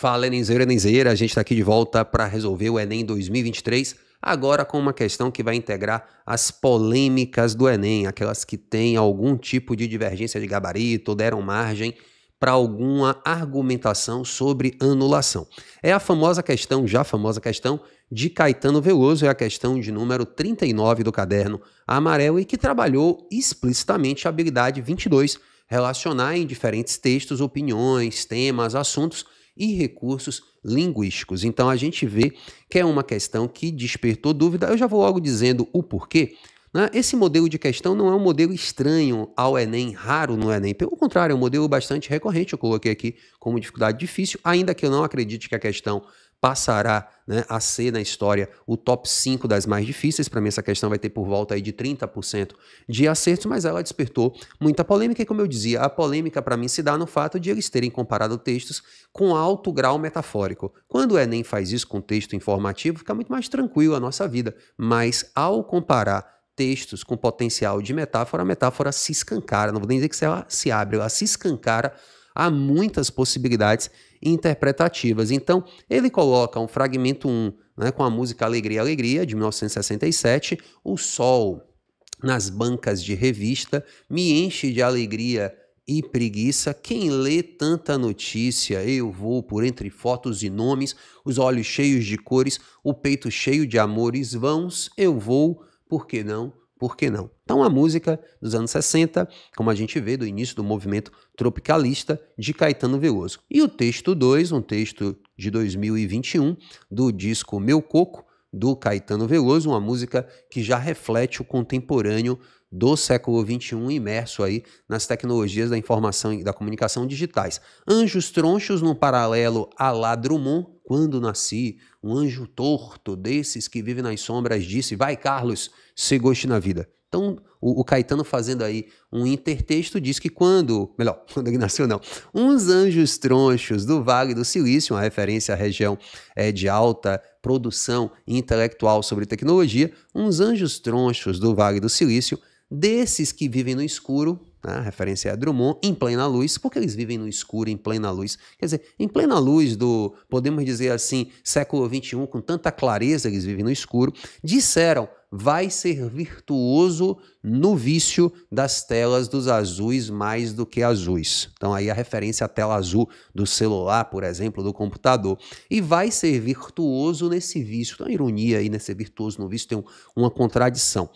Fala Enenzeiro, Enenzeira, a gente está aqui de volta para resolver o Enem 2023, agora com uma questão que vai integrar as polêmicas do Enem, aquelas que têm algum tipo de divergência de gabarito, deram margem para alguma argumentação sobre anulação. É a famosa questão, já famosa questão, de Caetano Veloso, é a questão de número 39 do caderno amarelo e que trabalhou explicitamente a habilidade 22, relacionar em diferentes textos opiniões, temas, assuntos e recursos linguísticos. Então a gente vê que é uma questão que despertou dúvida. Eu já vou logo dizendo o porquê. Né? Esse modelo de questão não é um modelo estranho ao Enem, raro no Enem. Pelo contrário, é um modelo bastante recorrente. Eu coloquei aqui como dificuldade difícil, ainda que eu não acredite que a questão passará né, a ser na história o top 5 das mais difíceis. Para mim, essa questão vai ter por volta aí de 30% de acertos, mas ela despertou muita polêmica. E como eu dizia, a polêmica para mim se dá no fato de eles terem comparado textos com alto grau metafórico. Quando o Enem faz isso com texto informativo, fica muito mais tranquilo a nossa vida. Mas ao comparar textos com potencial de metáfora, a metáfora se escancara. Não vou nem dizer que ela se abre, ela se escancara há muitas possibilidades interpretativas. Então, ele coloca um fragmento 1 né, com a música Alegria, Alegria, de 1967, O Sol nas bancas de revista, me enche de alegria e preguiça. Quem lê tanta notícia, eu vou por entre fotos e nomes, os olhos cheios de cores, o peito cheio de amores, vãos, eu vou, por que não? por que não? Então, a música dos anos 60, como a gente vê do início do movimento tropicalista de Caetano Veloso. E o texto 2, um texto de 2021, do disco Meu Coco, do Caetano Veloso, uma música que já reflete o contemporâneo do século XXI, imerso aí nas tecnologias da informação e da comunicação digitais. Anjos Tronchos, num paralelo a Ladrumon, quando nasci, um anjo torto desses que vive nas sombras, disse: Vai, Carlos, se goste na vida. Então, o, o, Caetano fazendo aí um intertexto diz que quando, melhor, quando ele nasceu não, uns anjos tronchos do Vale do Silício, uma referência à região é, de alta produção intelectual sobre tecnologia, uns anjos tronchos do Vale do Silício, desses que vivem no escuro, né? a referência é a Drummond, em plena luz, porque eles vivem no escuro, em plena luz. Quer dizer, em plena luz do, podemos dizer assim, século XXI, com tanta clareza eles vivem no escuro, disseram, vai ser virtuoso no vício das telas dos azuis mais do que azuis. Então aí a referência à tela azul do celular, por exemplo, do computador. E vai ser virtuoso nesse vício. Então a ironia aí, né? Ser virtuoso no vício tem uma contradição.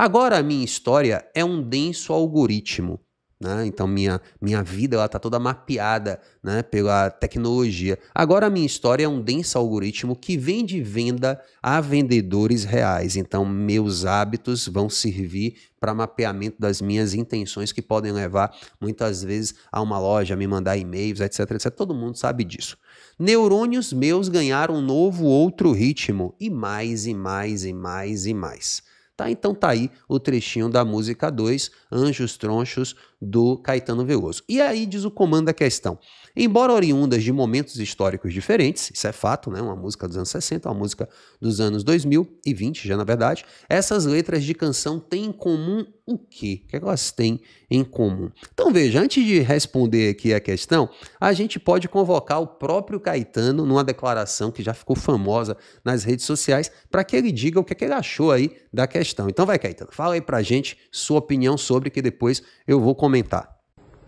Agora a minha história é um denso algoritmo. Né? Então minha, minha vida ela tá toda mapeada né? pela tecnologia. Agora a minha história é um denso algoritmo que vem de venda a vendedores reais. Então meus hábitos vão servir para mapeamento das minhas intenções que podem levar muitas vezes a uma loja, me mandar e-mails, etc, etc. Todo mundo sabe disso. Neurônios meus ganharam um novo outro ritmo e mais e mais e mais e mais. Tá, então tá aí o trechinho da música 2, Anjos Tronchos, do Caetano Veloso. E aí diz o comando da questão. Embora oriundas de momentos históricos diferentes, isso é fato, né? Uma música dos anos 60, uma música dos anos 2020, já na verdade, essas letras de canção têm em comum o quê? O é que elas têm em comum? Então veja, antes de responder aqui a questão, a gente pode convocar o próprio Caetano numa declaração que já ficou famosa nas redes sociais para que ele diga o que, é que ele achou aí da questão. Então vai, Caetano, fala aí a gente sua opinião sobre que depois eu vou comentar.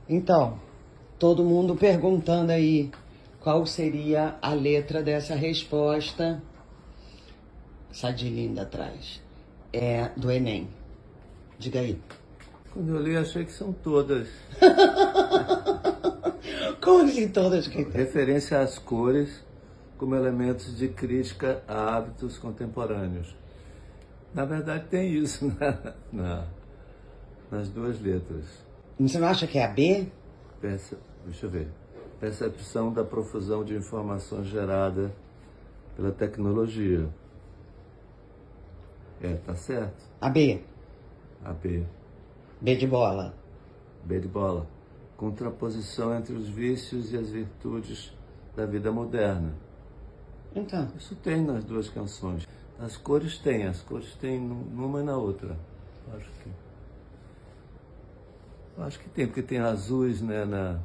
Então, todo mundo perguntando aí qual seria a letra dessa resposta. Sadilinda atrás. É do Enem. Diga aí. Quando eu li, achei que são todas. Como assim todas? Que é? Referência às cores como elementos de crítica a hábitos contemporâneos. Na verdade, tem isso na, na, né? nas duas letras. Você não acha que é a B? Peça, deixa eu ver. Percepção da profusão de informações gerada pela tecnologia. É, tá certo. A B. A B. B de bola. B de bola. Contraposição entre os vícios e as virtudes da vida moderna. Então. Isso tem nas duas canções. As cores tem, as cores tem numa e na outra. Acho que acho que tem, porque tem azuis, né? Na...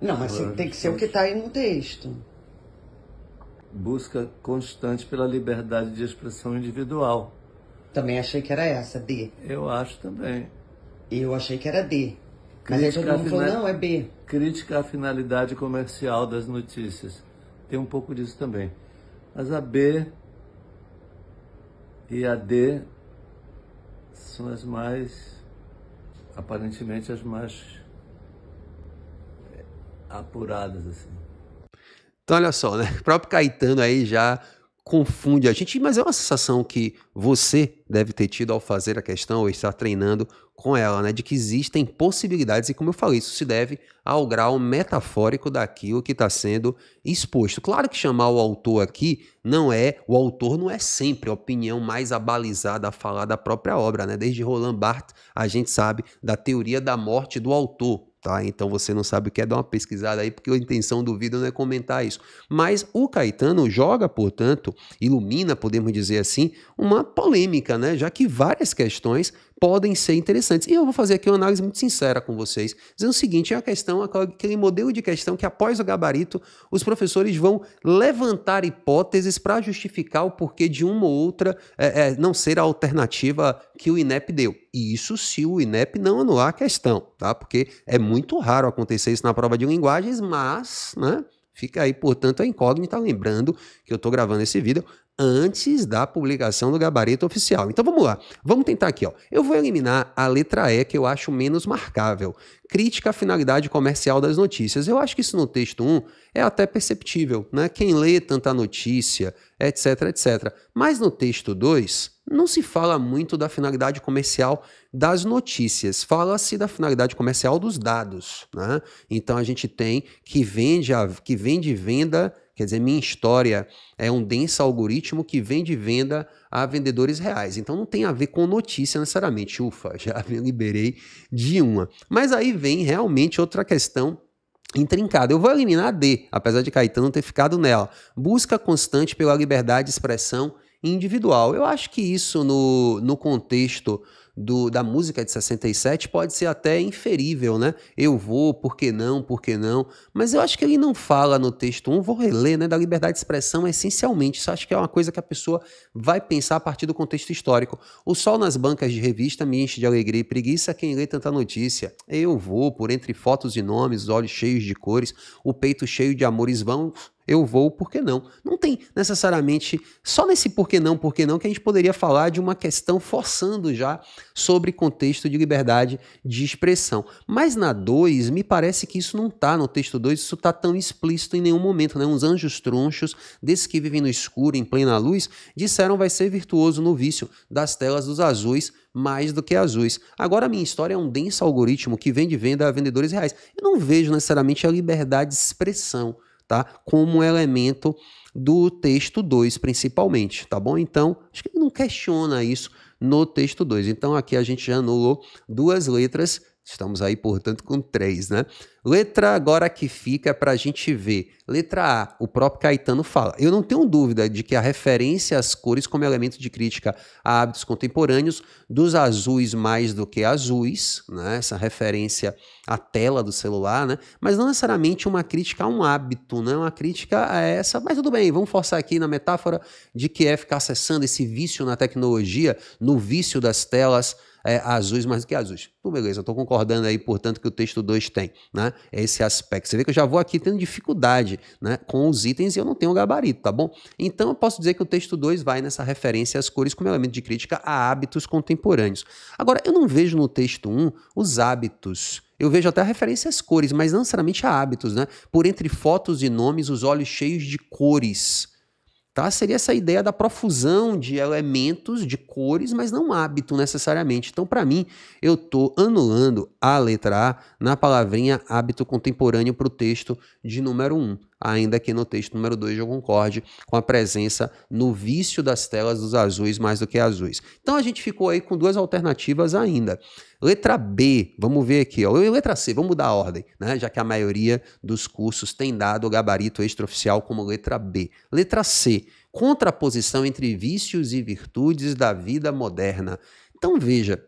Não, mas Agora, ah, tem que ser o que está aí no texto. Busca constante pela liberdade de expressão individual. Também achei que era essa, D. Eu acho também. Eu achei que era D. Crítica mas aí todo mundo final... falou, não, é B. Crítica à finalidade comercial das notícias. Tem um pouco disso também. Mas a B e a D são as mais aparentemente as mais é, apuradas assim. Então olha só, né? O próprio Caetano aí já confunde a gente, mas é uma sensação que você deve ter tido ao fazer a questão ou estar treinando com ela, né, de que existem possibilidades, e como eu falei, isso se deve ao grau metafórico daquilo que está sendo exposto. Claro que chamar o autor aqui não é, o autor não é sempre a opinião mais abalizada a falar da própria obra, né? Desde Roland Barthes, a gente sabe da teoria da morte do autor, Tá, então você não sabe o que é, dar uma pesquisada aí, porque a intenção do vídeo não é comentar isso. Mas o Caetano joga, portanto, ilumina, podemos dizer assim, uma polêmica, né? Já que várias questões podem ser interessantes. E eu vou fazer aqui uma análise muito sincera com vocês, dizendo o seguinte: é a questão, aquele modelo de questão que após o gabarito, os professores vão levantar hipóteses para justificar o porquê de uma ou outra é, é, não ser a alternativa que o INEP deu. E isso se o INEP não anular a questão, tá? Porque é muito raro acontecer isso na prova de linguagens, mas, né? Fica aí, portanto, a incógnita, lembrando que eu estou gravando esse vídeo antes da publicação do gabarito oficial. Então vamos lá, vamos tentar aqui. Ó. Eu vou eliminar a letra E que eu acho menos marcável. Crítica à finalidade comercial das notícias. Eu acho que isso no texto 1 é até perceptível, né? Quem lê tanta notícia, etc, etc. Mas no texto 2 não se fala muito da finalidade comercial das notícias, fala-se da finalidade comercial dos dados. Né? Então a gente tem que vende, a, que vende venda Quer dizer, minha história é um denso algoritmo que vende venda a vendedores reais. Então não tem a ver com notícia necessariamente. Ufa, já me liberei de uma. Mas aí vem realmente outra questão intrincada. Eu vou eliminar a D, apesar de Caetano ter ficado nela. Busca constante pela liberdade de expressão individual. Eu acho que isso no, no contexto do, da música de 67 pode ser até inferível, né? Eu vou, por que não, por que não? Mas eu acho que ele não fala no texto 1, um, vou reler, né? Da liberdade de expressão, essencialmente. Isso acho que é uma coisa que a pessoa vai pensar a partir do contexto histórico. O sol nas bancas de revista me enche de alegria e preguiça quem lê tanta notícia. Eu vou, por entre fotos e nomes, olhos cheios de cores, o peito cheio de amores vão, eu vou, por que não? Não tem necessariamente só nesse por que não, por que não, que a gente poderia falar de uma questão forçando já sobre contexto de liberdade de expressão. Mas na 2, me parece que isso não está no texto 2, isso está tão explícito em nenhum momento. Né? Uns anjos tronchos, desses que vivem no escuro, em plena luz, disseram vai ser virtuoso no vício das telas dos azuis mais do que azuis. Agora, a minha história é um denso algoritmo que vende venda a vendedores reais. Eu não vejo necessariamente a liberdade de expressão tá? Como elemento do texto 2, principalmente, tá bom? Então, acho que ele não questiona isso no texto 2. Então, aqui a gente já anulou duas letras Estamos aí, portanto, com três, né? Letra agora que fica para a gente ver. Letra A, o próprio Caetano fala. Eu não tenho dúvida de que a referência às cores como elemento de crítica a hábitos contemporâneos, dos azuis mais do que azuis, né? essa referência à tela do celular, né? mas não necessariamente uma crítica a um hábito, né? uma crítica a essa. Mas tudo bem, vamos forçar aqui na metáfora de que é ficar acessando esse vício na tecnologia, no vício das telas é, azuis mais do que azuis. Tudo beleza, eu estou concordando aí, portanto, que o texto 2 tem, né? É esse aspecto. Você vê que eu já vou aqui tendo dificuldade né, com os itens e eu não tenho gabarito, tá bom? Então eu posso dizer que o texto 2 vai nessa referência às cores como elemento de crítica a hábitos contemporâneos. Agora, eu não vejo no texto 1 um os hábitos eu vejo até a referência às cores, mas não necessariamente a hábitos, né? Por entre fotos e nomes, os olhos cheios de cores Tá? Seria essa ideia da profusão de elementos, de cores, mas não hábito necessariamente. Então, para mim, eu estou anulando a letra A na palavrinha hábito contemporâneo para o texto de número 1 ainda que no texto número 2 eu concorde com a presença no vício das telas dos azuis mais do que azuis. Então a gente ficou aí com duas alternativas ainda. Letra B, vamos ver aqui, ó. letra C, vamos mudar a ordem, né? já que a maioria dos cursos tem dado o gabarito extraoficial como letra B. Letra C, contraposição entre vícios e virtudes da vida moderna. Então veja,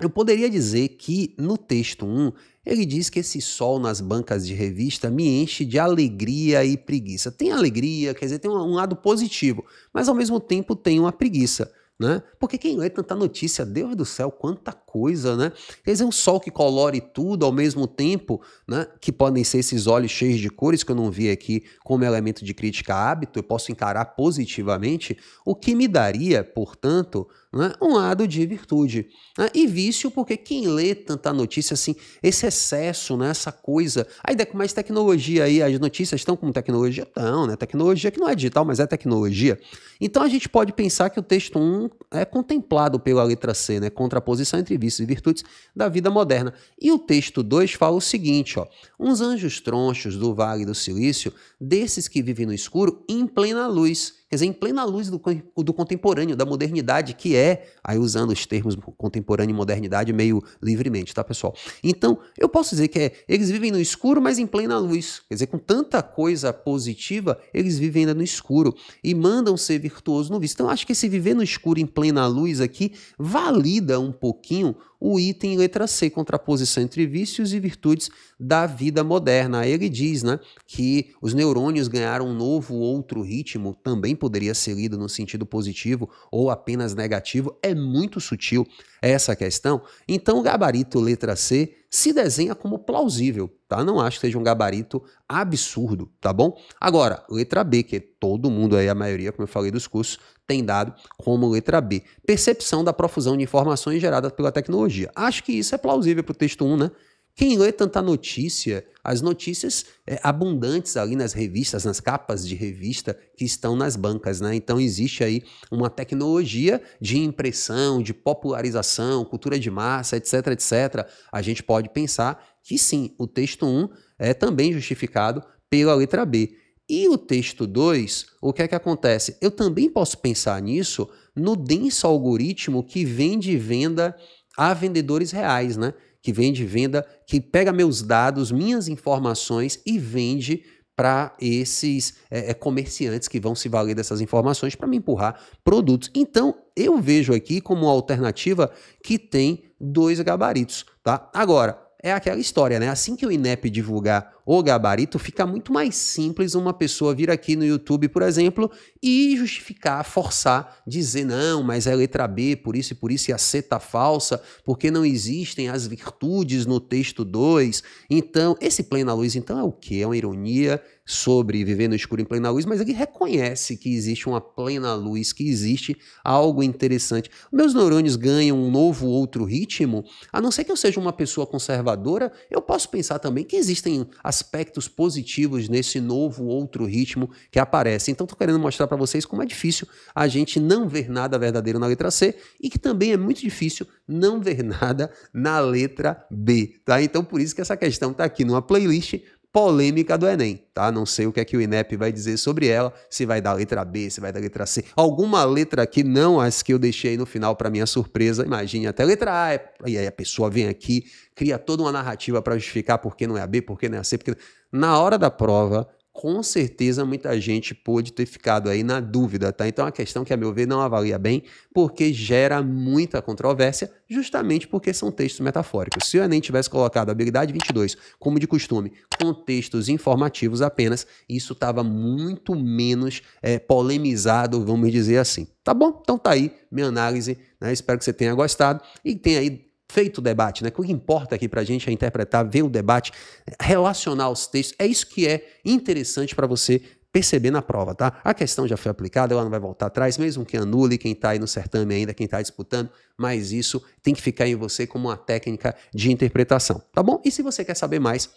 eu poderia dizer que no texto 1, ele diz que esse sol nas bancas de revista me enche de alegria e preguiça. Tem alegria, quer dizer, tem um lado positivo, mas ao mesmo tempo tem uma preguiça. Né? Porque quem lê tanta notícia, Deus do céu, quanta coisa, né? Quer dizer, um sol que colore tudo ao mesmo tempo, né? Que podem ser esses olhos cheios de cores que eu não vi aqui como elemento de crítica hábito, eu posso encarar positivamente, o que me daria, portanto, né? um lado de virtude. Né? E vício, porque quem lê tanta notícia assim, esse excesso, né? essa coisa. aí com mais tecnologia aí, as notícias estão com tecnologia? Estão, né? Tecnologia que não é digital, mas é tecnologia. Então a gente pode pensar que o texto 1 é contemplado pela letra C, né? Contraposição entre vícios e virtudes da vida moderna. E o texto 2 fala o seguinte: ó, uns anjos tronchos do Vale do Silício, desses que vivem no escuro, em plena luz Quer dizer, em plena luz do, do contemporâneo, da modernidade, que é, aí usando os termos contemporâneo e modernidade meio livremente, tá, pessoal? Então, eu posso dizer que é, eles vivem no escuro, mas em plena luz. Quer dizer, com tanta coisa positiva, eles vivem ainda no escuro e mandam ser virtuosos no visto Então, acho que esse viver no escuro em plena luz aqui valida um pouquinho o item letra C, contraposição entre vícios e virtudes da vida moderna. Ele diz né, que os neurônios ganharam um novo outro ritmo, também poderia ser lido no sentido positivo ou apenas negativo, é muito sutil é essa questão, então o gabarito letra C se desenha como plausível, tá? Não acho que seja um gabarito absurdo, tá bom? Agora, letra B, que todo mundo aí, a maioria, como eu falei dos cursos, tem dado como letra B. Percepção da profusão de informações geradas pela tecnologia. Acho que isso é plausível para o texto 1, né? Quem lê tanta notícia as notícias é, abundantes ali nas revistas, nas capas de revista que estão nas bancas. Né? Então existe aí uma tecnologia de impressão, de popularização, cultura de massa, etc, etc. A gente pode pensar que sim, o texto 1 é também justificado pela letra B. E o texto 2, o que é que acontece? Eu também posso pensar nisso no denso algoritmo que vende e venda a vendedores reais, né? que vende venda, que pega meus dados, minhas informações e vende para esses é, é, comerciantes que vão se valer dessas informações para me empurrar produtos. Então, eu vejo aqui como uma alternativa que tem dois gabaritos, tá? Agora, é aquela história, né? Assim que o INEP divulgar o gabarito, fica muito mais simples uma pessoa vir aqui no YouTube, por exemplo, e justificar, forçar, dizer não, mas é letra B, por isso e por isso, e a C tá falsa, porque não existem as virtudes no texto 2. Então, esse plena luz, então, é o quê? É uma ironia, sobre viver no escuro em plena luz, mas ele reconhece que existe uma plena luz, que existe algo interessante. Meus neurônios ganham um novo outro ritmo, a não ser que eu seja uma pessoa conservadora, eu posso pensar também que existem aspectos positivos nesse novo outro ritmo que aparece. Então, estou querendo mostrar para vocês como é difícil a gente não ver nada verdadeiro na letra C e que também é muito difícil não ver nada na letra B, tá? Então, por isso que essa questão está aqui numa playlist polêmica do Enem, tá? Não sei o que é que o INEP vai dizer sobre ela, se vai dar letra B, se vai dar letra C. Alguma letra aqui, não as que eu deixei no final para minha surpresa, imagine até letra A, e aí a pessoa vem aqui, cria toda uma narrativa para justificar por que não é a B, por que não é a C, porque... Na hora da prova, com certeza muita gente pode ter ficado aí na dúvida, tá? Então é uma questão que, a meu ver, não avalia bem, porque gera muita controvérsia, justamente porque são textos metafóricos. Se o Enem tivesse colocado a habilidade 22, como de costume, com textos informativos apenas, isso estava muito menos é, polemizado, vamos dizer assim. Tá bom? Então tá aí minha análise, né? Espero que você tenha gostado e tenha aí feito o debate, né? O que importa aqui para a gente é interpretar, ver o debate, relacionar os textos. É isso que é interessante para você perceber na prova, tá? A questão já foi aplicada, ela não vai voltar atrás, mesmo que anule quem está aí no certame ainda, quem está disputando, mas isso tem que ficar em você como uma técnica de interpretação, tá bom? E se você quer saber mais,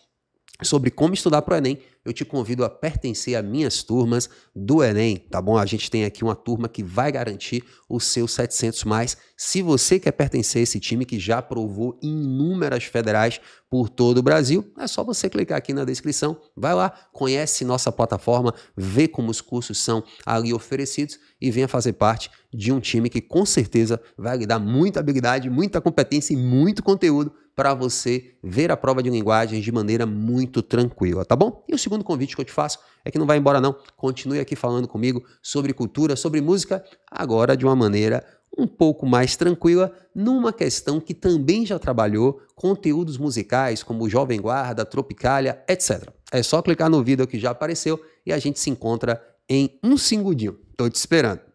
sobre como estudar para o Enem, eu te convido a pertencer a minhas turmas do Enem, tá bom? A gente tem aqui uma turma que vai garantir os seus 700 mais. Se você quer pertencer a esse time que já aprovou inúmeras federais por todo o Brasil, é só você clicar aqui na descrição, vai lá, conhece nossa plataforma, vê como os cursos são ali oferecidos e venha fazer parte de um time que com certeza vai lhe dar muita habilidade, muita competência e muito conteúdo para você ver a prova de linguagens de maneira muito tranquila, tá bom? E o segundo convite que eu te faço é que não vai embora não, continue aqui falando comigo sobre cultura, sobre música, agora de uma maneira um pouco mais tranquila numa questão que também já trabalhou conteúdos musicais como Jovem Guarda, Tropicália, etc. É só clicar no vídeo que já apareceu e a gente se encontra em um segundinho. Tô te esperando.